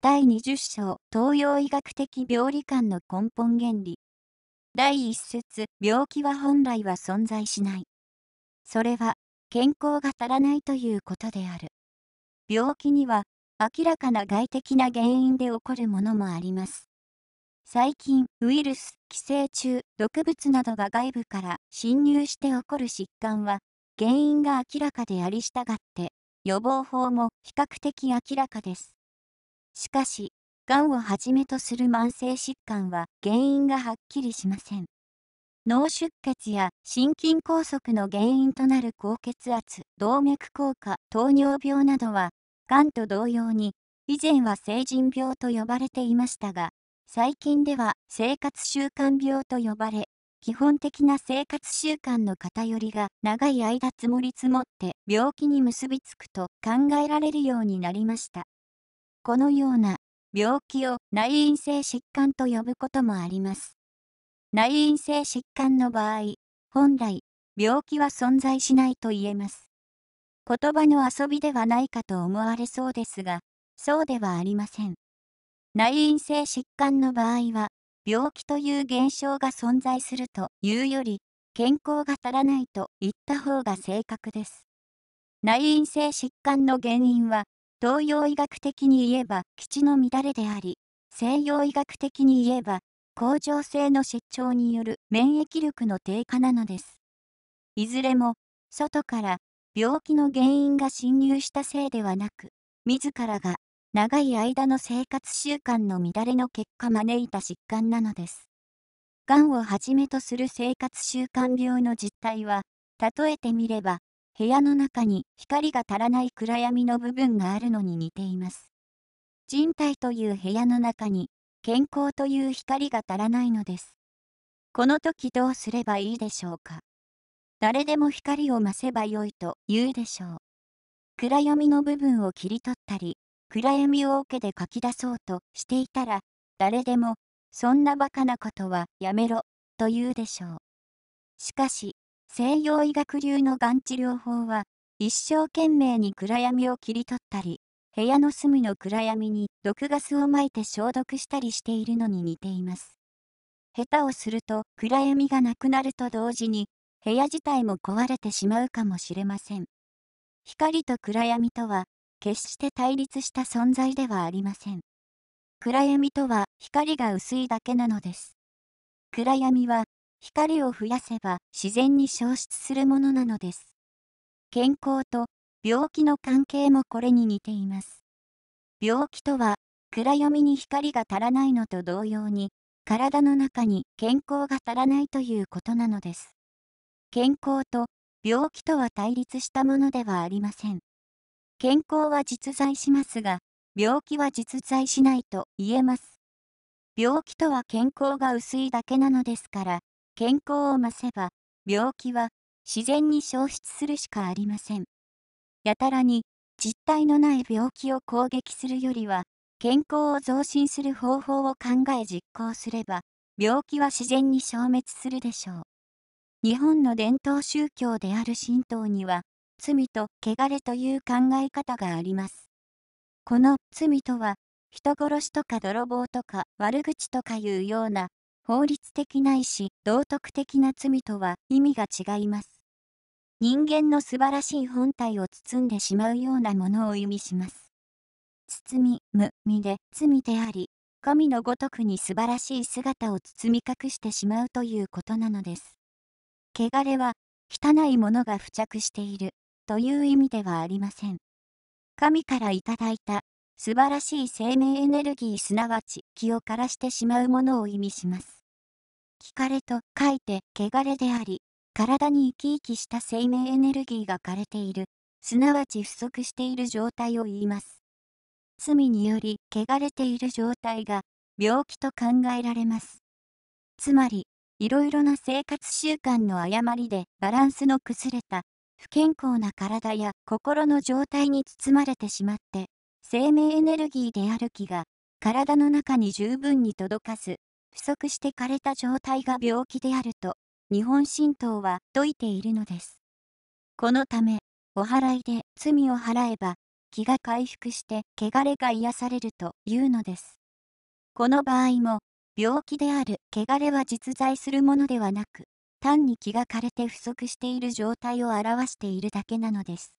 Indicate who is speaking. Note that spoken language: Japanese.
Speaker 1: 第20章東洋医学的病理観の根本原理第1節病気は本来は存在しないそれは健康が足らないということである病気には明らかな外的な原因で起こるものもあります細菌ウイルス寄生虫毒物などが外部から侵入して起こる疾患は原因が明らかでありしたがって予防法も比較的明らかですしかし、がんをはじめとする慢性疾患は原因がはっきりしません。脳出血や心筋梗塞の原因となる高血圧、動脈硬化、糖尿病などは、がんと同様に、以前は成人病と呼ばれていましたが、最近では生活習慣病と呼ばれ、基本的な生活習慣の偏りが長い間積もり積もって病気に結びつくと考えられるようになりました。このような病気を内因性疾患と呼ぶこともあります。内因性疾患の場合、本来、病気は存在しないと言えます。言葉の遊びではないかと思われそうですが、そうではありません。内因性疾患の場合は、病気という現象が存在するというより、健康が足らないと言った方が正確です。内因性疾患の原因は、東洋医学的に言えば基地の乱れであり、西洋医学的に言えば、甲状腺の失調による免疫力の低下なのです。いずれも、外から病気の原因が侵入したせいではなく、自らが長い間の生活習慣の乱れの結果招いた疾患なのです。がんをはじめとする生活習慣病の実態は、例えてみれば、部屋の中に光が足らない暗闇の部分があるのに似ています。人体という部屋の中に健康という光が足らないのです。この時どうすればいいでしょうか誰でも光を増せばよいと言うでしょう。暗闇の部分を切り取ったり、暗闇を桶で書き出そうとしていたら、誰でも、そんなバカなことはやめろ、と言うでしょう。しかし、西洋医学流のがん治療法は、一生懸命に暗闇を切り取ったり、部屋の隅の暗闇に毒ガスをまいて消毒したりしているのに似ています。下手をすると暗闇がなくなると同時に、部屋自体も壊れてしまうかもしれません。光と暗闇とは、決して対立した存在ではありません。暗闇とは光が薄いだけなのです。暗闇は光を増やせば自然に消失するものなのです。健康と病気の関係もこれに似ています。病気とは暗闇に光が足らないのと同様に体の中に健康が足らないということなのです。健康と病気とは対立したものではありません。健康は実在しますが、病気は実在しないと言えます。病気とは健康が薄いだけなのですから、健康を増せば、病気は自然に消失するしかありません。やたらに実体のない病気を攻撃するよりは、健康を増進する方法を考え実行すれば、病気は自然に消滅するでしょう。日本の伝統宗教である神道には、罪と汚れという考え方があります。この罪とは、人殺しとか泥棒とか悪口とかいうような法律的ないし道徳的な罪とは意味が違います。人間の素晴らしい本体を包んでしまうようなものを意味します。包み、無、みで罪であり、神のごとくに素晴らしい姿を包み隠してしまうということなのです。汚れは、汚いものが付着している、という意味ではありません。神からいただいた素晴らしい生命エネルギーすなわち気を枯らしてしまうものを意味します。聞かれと書いて汚れであり、体に生き生きした生命エネルギーが枯れている、すなわち不足している状態を言います。罪により汚れている状態が病気と考えられます。つまり、いろいろな生活習慣の誤りでバランスの崩れた不健康な体や心の状態に包まれてしまって、生命エネルギーである気が体の中に十分に届かず、不足して枯れた状態が病気であると、日本神道は説いているのです。このため、お祓いで罪を払えば、気が回復して汚れが癒されるというのです。この場合も、病気である汚れは実在するものではなく、単に気が枯れて不足している状態を表しているだけなのです。